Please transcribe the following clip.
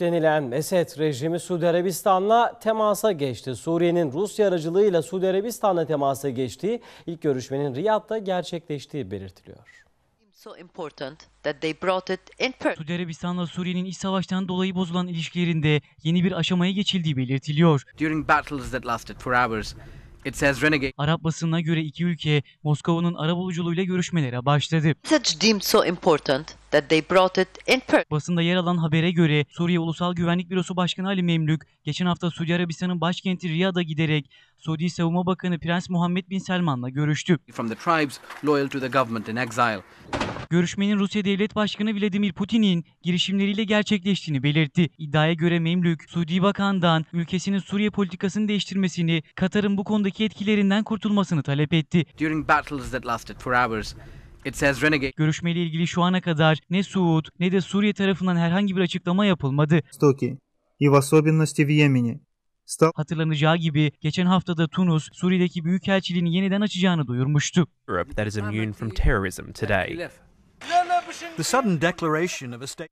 denilen Esed rejimi Suudi Arabistan'la temasa geçti. Suriye'nin Rusya aracılığıyla Suudi Arabistan'la temasa geçtiği ilk görüşmenin Riyad'da gerçekleştiği belirtiliyor. Suudi Arabistan'la Suriye'nin iç savaştan dolayı bozulan ilişkilerinde yeni bir aşamaya geçildiği belirtiliyor. It says renegade. Arap basınına göre iki ülke Moskova'nın arabuluculuğuyla görüşmelere başladı. Such deemed so important that they brought it in person. Basında yer alan habere göre Suriye Ulusal Güvenlik Bürosu Başkanı Ali Memlük geçen hafta Suudi Arabistan'ın başkenti Riyad'a giderek Suudi Savunma Bakanı Prens Muhammed bin Selman'la görüştü. From the tribes loyal to the government in exile. Görüşmenin Rusya Devlet Başkanı Vladimir Putin'in girişimleriyle gerçekleştiğini belirtti. İddiaya göre Memlük, Suudi Bakan'dan ülkesinin Suriye politikasını değiştirmesini, Katar'ın bu konudaki etkilerinden kurtulmasını talep etti. During battles that lasted for hours, It says renegade. Görüşmeyle ilgili şu ana kadar ne Suud ne de Suriye tarafından herhangi bir açıklama yapılmadı. Stoki и в особенности в Йемене. Hatırlanacağı gibi geçen haftada Tunus, Suriye'deki büyükelçiliğini yeniden açacağını duyurmuştu. The sudden declaration of a state